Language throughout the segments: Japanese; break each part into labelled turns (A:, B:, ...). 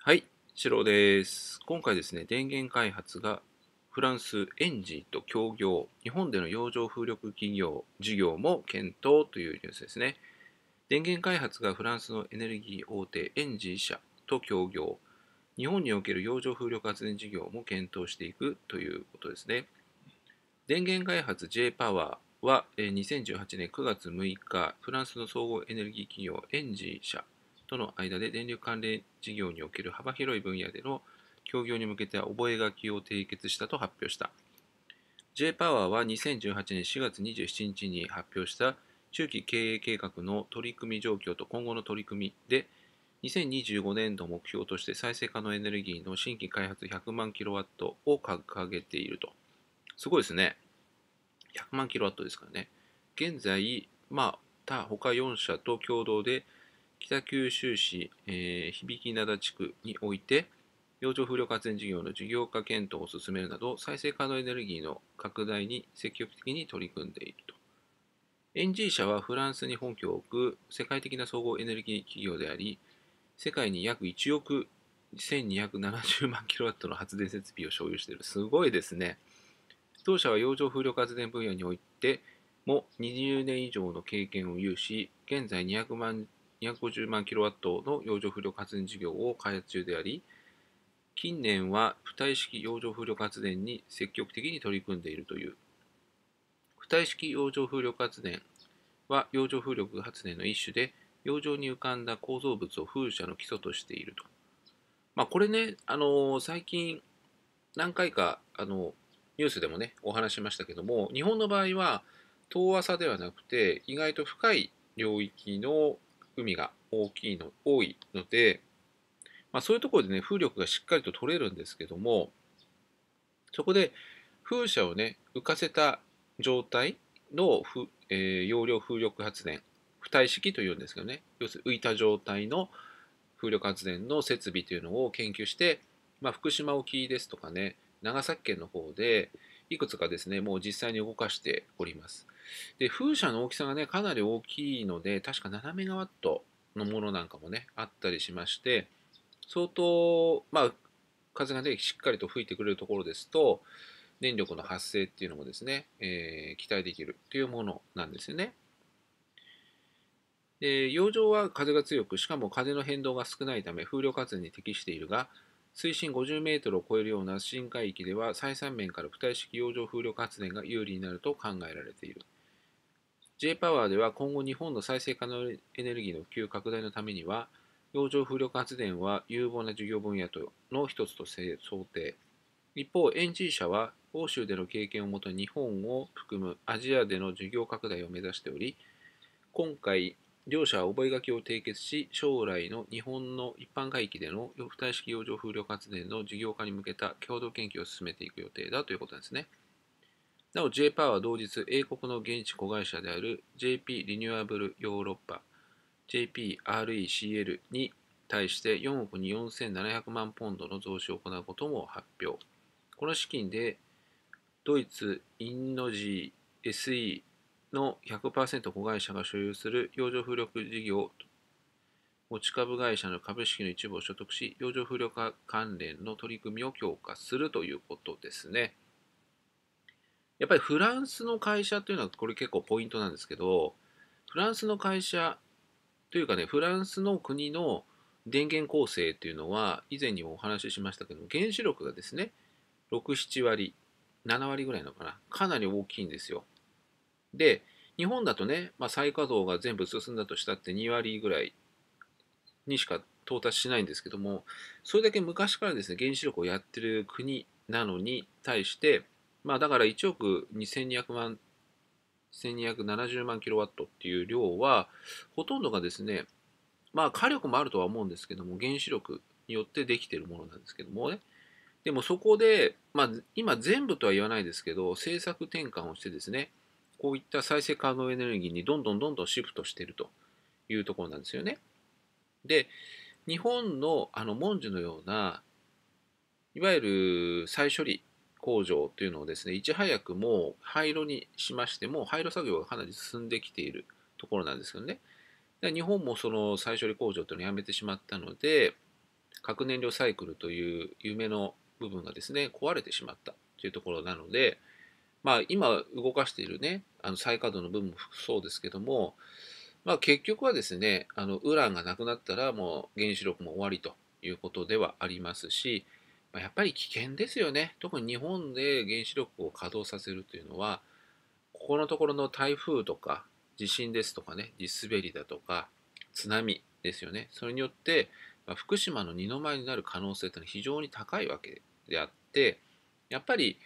A: はい、シロです。今回ですね、電源開発がフランスエンジーと協業、日本での洋上風力企業事業も検討というニュースですね。電源開発がフランスのエネルギー大手エンジー社と協業、日本における洋上風力発電事業も検討していくということですね。電源開発 J パワーは2018年9月6日、フランスの総合エネルギー企業エンジー社との間で電力関連事業における幅広い分野での協業に向けて覚書を締結したと発表した。J-POWER は2018年4月27日に発表した中期経営計画の取り組み状況と今後の取り組みで、2025年度目標として再生可能エネルギーの新規開発100万 kW を掲げていると。すごいですね。100万 kW ですからね。現在、まあ、他4社と共同で北九州市、えー、響灘地区において、洋上風力発電事業の事業化検討を進めるなど、再生可能エネルギーの拡大に積極的に取り組んでいると。エンジー社はフランスに本拠を置く世界的な総合エネルギー企業であり、世界に約1億1270万キロワットの発電設備を所有している。すごいですね。当社は洋上風力発電分野においても20年以上の経験を有し、現在200万250万ットの洋上風力発電事業を開発中であり、近年は浮体式洋上風力発電に積極的に取り組んでいるという。浮体式洋上風力発電は洋上風力発電の一種で、洋上に浮かんだ構造物を風車の基礎としていると。まあ、これね、あのー、最近何回か、あのニュースでもね、お話しましたけども、日本の場合は、遠浅ではなくて、意外と深い領域の海が大きいの、多いので、まあ、そういうところでね、風力がしっかりと取れるんですけども、そこで風車をね、浮かせた状態の、えー、容量風力発電、浮体式というんですけどね、要するに浮いた状態の風力発電の設備というのを研究して、まあ、福島沖ですとかね、長崎県の方で、いくつかですね、もう実際に動かしております。で、風車の大きさがね、かなり大きいので、確か7メガワットのものなんかもね、あったりしまして、相当、まあ、風がね、しっかりと吹いてくれるところですと、電力の発生っていうのもですね、えー、期待できるというものなんですよね。で、洋上は風が強く、しかも風の変動が少ないため、風力発電に適しているが、水深50メートルを超えるような深海域では、採三面から浮体式洋上風力発電が有利になると考えられている。J p o w e r では今後日本の再生可能エネルギーの普及拡大のためには、洋上風力発電は有望な事業分野との一つと想定。一方、エンジ社は欧州での経験をもとに日本を含むアジアでの事業拡大を目指しており、今回、両社は覚書を締結し、将来の日本の一般海域での浮体式洋上風力発電の事業化に向けた共同研究を進めていく予定だということですね。なお J パーは同日、英国の現地子会社である JP リニューアブルヨーロッパ JPRECL に対して4億4700万ポンドの増資を行うことも発表。この資金でドイツインノジー SE の100%子会社が所有する洋上風力事業持ち株会社の株式の一部を所得し、洋上風力関連の取り組みを強化するということですね。やっぱりフランスの会社というのはこれ結構ポイントなんですけどフランスの会社というかねフランスの国の電源構成というのは以前にもお話ししましたけど原子力がですね67割7割ぐらいのかなかなり大きいんですよで日本だとね、まあ、再稼働が全部進んだとしたって2割ぐらいにしか到達しないんですけどもそれだけ昔からですね原子力をやってる国なのに対してまあだから1億2200万、1270万キロワットっていう量は、ほとんどがですね、まあ火力もあるとは思うんですけども、原子力によってできてるものなんですけどもね。でもそこで、まあ今全部とは言わないですけど、政策転換をしてですね、こういった再生可能エネルギーにどんどんどんどんシフトしてるというところなんですよね。で、日本のあの文字のような、いわゆる再処理工場というのをですね、いち早くもう廃炉にしまして、もう廃炉作業がかなり進んできているところなんですよね。日本もその再処理工場というのをやめてしまったので、核燃料サイクルという夢の部分がですね、壊れてしまったというところなので、まあ、今動かしているね、あの再稼働の部分もそうですけども、まあ、結局はですね、あのウランがなくなったらもう原子力も終わりということではありますし、まやっぱり危険ですよね。特に日本で原子力を稼働させるというのは、ここのところの台風とか地震ですとかね、地滑りだとか津波ですよね。それによって、ま福島の二の舞になる可能性というのは非常に高いわけであって、やっぱり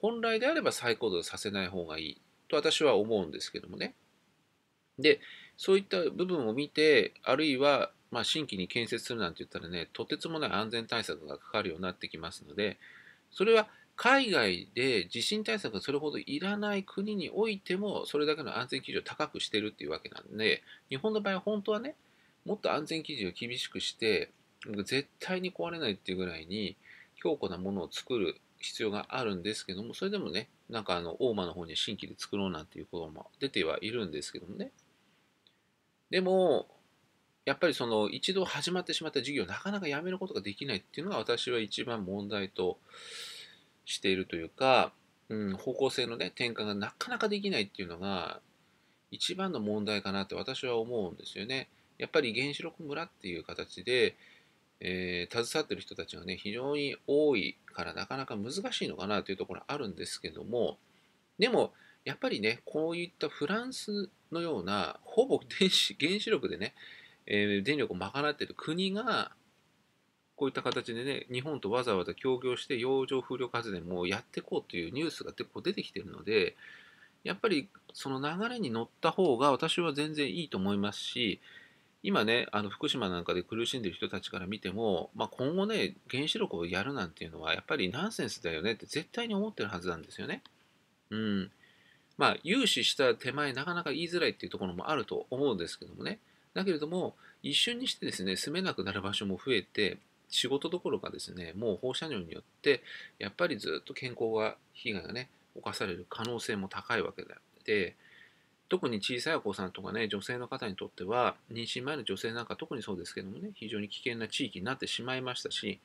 A: 本来であれば再行動させない方がいいと私は思うんですけどもね。で、そういった部分を見て、あるいはまあ、新規に建設するなんて言ったらね、とてつもない安全対策がかかるようになってきますので、それは海外で地震対策がそれほどいらない国においても、それだけの安全基準を高くしてるっていうわけなんで、日本の場合は本当はね、もっと安全基準を厳しくして、絶対に壊れないっていうぐらいに強固なものを作る必要があるんですけども、それでもね、なんかあの、大間の方に新規で作ろうなんていうことも出てはいるんですけどもね。でも、やっぱりその一度始まってしまった事業をなかなかやめることができないっていうのが私は一番問題としているというか、うん、方向性のね転換がなかなかできないっていうのが一番の問題かなって私は思うんですよね。やっぱり原子力村っていう形で、えー、携わってる人たちがね非常に多いからなかなか難しいのかなというところあるんですけどもでもやっぱりねこういったフランスのようなほぼ原子力でねえー、電力を賄っている国が、こういった形でね、日本とわざわざ協業して洋上風力発電もやっていこうというニュースが結構出てきているので、やっぱりその流れに乗った方が私は全然いいと思いますし、今ね、あの福島なんかで苦しんでる人たちから見ても、まあ、今後ね、原子力をやるなんていうのはやっぱりナンセンスだよねって絶対に思ってるはずなんですよね。うん。まあ、融資した手前なかなか言いづらいっていうところもあると思うんですけどもね。だけれども、一瞬にしてですね、住めなくなる場所も増えて、仕事どころかですね、もう放射能によって、やっぱりずっと健康が、被害がね、犯される可能性も高いわけで特に小さいお子さんとかね、女性の方にとっては、妊娠前の女性なんか特にそうですけどもね、非常に危険な地域になってしまいましたし、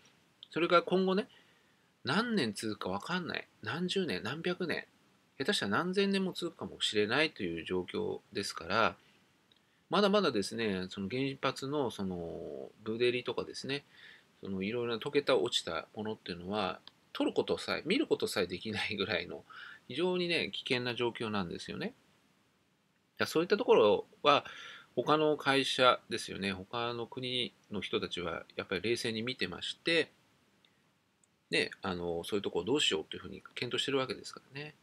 A: それが今後ね、何年続くか分かんない、何十年、何百年、下手したら何千年も続くかもしれないという状況ですから、まだまだですね、その原発のそのブデリとかですね、そのいろいろな溶けた落ちたものっていうのは、取ることさえ、見ることさえできないぐらいの、非常にね、危険な状況なんですよね。そういったところは、他の会社ですよね、他の国の人たちは、やっぱり冷静に見てまして、ね、あのそういうとこをどうしようというふうに検討してるわけですからね。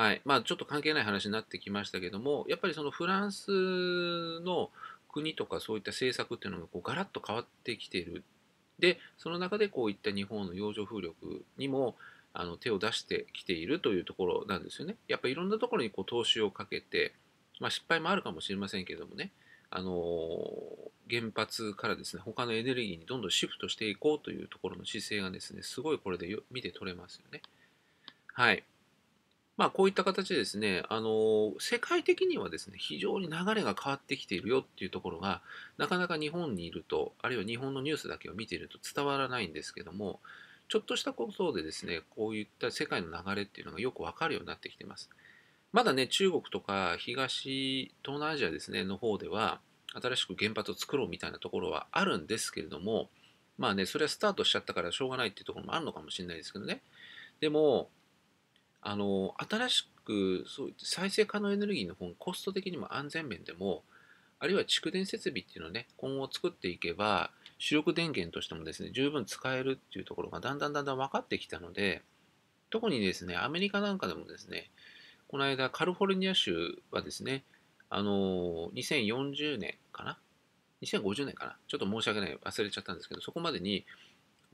A: はい。まあ、ちょっと関係ない話になってきましたけども、やっぱりそのフランスの国とかそういった政策っていうのがこうガラッと変わってきている。で、その中でこういった日本の洋上風力にもあの手を出してきているというところなんですよね。やっぱりいろんなところにこう投資をかけて、まあ、失敗もあるかもしれませんけどもね、あの原発からですね、他のエネルギーにどんどんシフトしていこうというところの姿勢がですね、すごいこれで見て取れますよね。はい。まあ、こういった形でですね、あの世界的にはですね、非常に流れが変わってきているよっていうところが、なかなか日本にいると、あるいは日本のニュースだけを見ていると伝わらないんですけども、ちょっとしたことでですね、こういった世界の流れっていうのがよくわかるようになってきています。まだね、中国とか東、東南アジアですね、の方では、新しく原発を作ろうみたいなところはあるんですけれども、まあね、それはスタートしちゃったからしょうがないっていうところもあるのかもしれないですけどね。でも、あの新しくそう再生可能エネルギーの方コスト的にも安全面でもあるいは蓄電設備っていうのをね今後作っていけば主力電源としてもですね十分使えるっていうところがだんだんだんだん分かってきたので特にですねアメリカなんかでもですねこの間カリフォルニア州はですねあの2040年かな2050年かなちょっと申し訳ない忘れちゃったんですけどそこまでに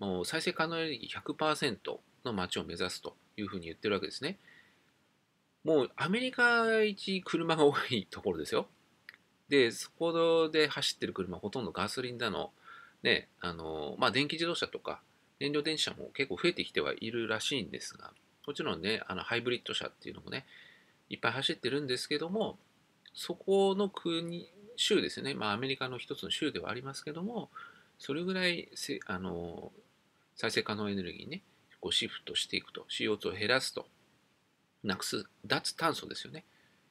A: もう再生可能エネルギー100%の街を目指すというふうに言ってるわけですね。もうアメリカ一車が多いところですよ。で、そこで走ってる車ほとんどガソリンだの、ね、あの、まあ、電気自動車とか燃料電池車も結構増えてきてはいるらしいんですが、もちろんね、あのハイブリッド車っていうのもね、いっぱい走ってるんですけども、そこの国、州ですね、まあ、アメリカの一つの州ではありますけども、それぐらいせあの再生可能エネルギーね、こうシフトしていくと CO2 を減らすとなくす脱炭素ですよね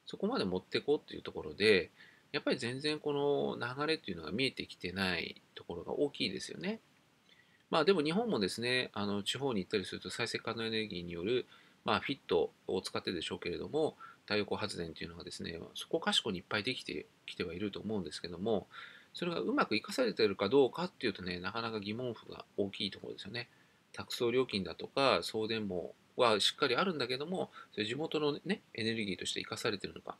A: そこまで持っていこうっていうところでやっぱり全然この流れっていうのが見えてきてないところが大きいですよねまあでも日本もですねあの地方に行ったりすると再生可能エネルギーによるまあフィットを使ってるでしょうけれども太陽光発電というのがですねそこかしこにいっぱいできてきてはいると思うんですけどもそれがうまく生かされているかどうかっていうとねなかなか疑問符が大きいところですよね。託送料金だとか送電網はしっかりあるんだけども、それ地元のね、エネルギーとして生かされてるのか、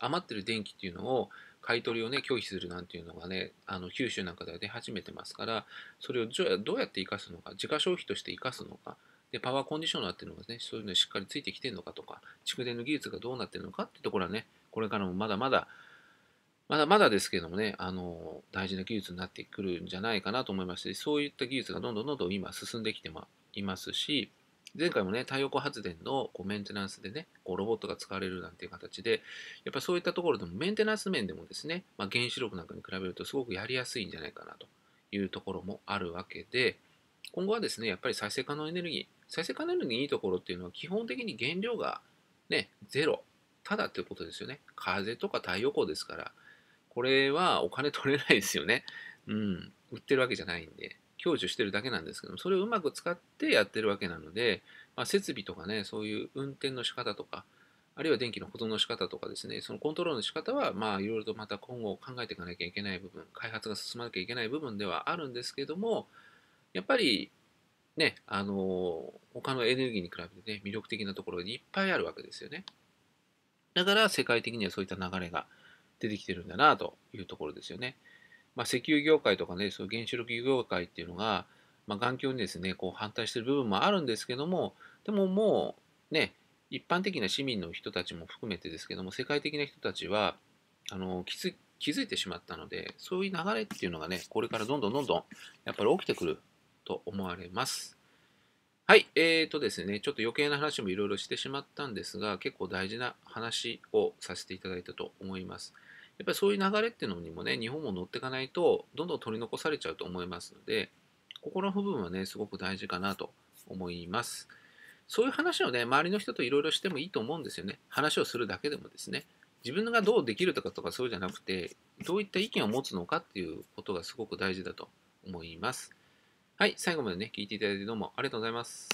A: 余ってる電気っていうのを買い取りをね、拒否するなんていうのがね、あの九州なんかでは出始めてますから、それをどうやって生かすのか、自家消費として生かすのか、で、パワーコンディショナーっていうのがね、そういうのにしっかりついてきてるのかとか、蓄電の技術がどうなってるのかっていうところはね、これからもまだまだまだまだですけどもね、あの、大事な技術になってくるんじゃないかなと思いますし、そういった技術がどんどんどんどん今進んできていますし、前回もね、太陽光発電のこうメンテナンスでね、こうロボットが使われるなんていう形で、やっぱそういったところでもメンテナンス面でもですね、まあ、原子力なんかに比べるとすごくやりやすいんじゃないかなというところもあるわけで、今後はですね、やっぱり再生可能エネルギー、再生可能エネルギーいいところっていうのは基本的に原料がね、ゼロ、ただっていうことですよね。風とか太陽光ですから、これはお金取れないですよね。うん。売ってるわけじゃないんで。享受してるだけなんですけども、それをうまく使ってやってるわけなので、まあ、設備とかね、そういう運転の仕方とか、あるいは電気の保存の仕方とかですね、そのコントロールの仕方は、まあ、いろいろとまた今後考えていかなきゃいけない部分、開発が進まなきゃいけない部分ではあるんですけども、やっぱり、ね、あの、他のエネルギーに比べてね、魅力的なところがいっぱいあるわけですよね。だから、世界的にはそういった流れが出てきてるんだなというところですよね。まあ、石油業界とかね、そういう原子力業界っていうのが、まあ、眼鏡にですね、こう反対してる部分もあるんですけども、でももうね、一般的な市民の人たちも含めてですけども、世界的な人たちは、あの気づ気づいてしまったので、そういう流れっていうのがね、これからどんどんどんどんやっぱり起きてくると思われます。はい、えーとですね、ちょっと余計な話もいろいろしてしまったんですが、結構大事な話をさせていただいたと思います。やっぱりそういう流れっていうのにもね、日本も乗っていかないと、どんどん取り残されちゃうと思いますので、ここの部分はね、すごく大事かなと思います。そういう話をね、周りの人といろいろしてもいいと思うんですよね。話をするだけでもですね。自分がどうできるとかとかそうじゃなくて、どういった意見を持つのかっていうことがすごく大事だと思います。はい、最後までね、聞いていただいてどうもありがとうございます。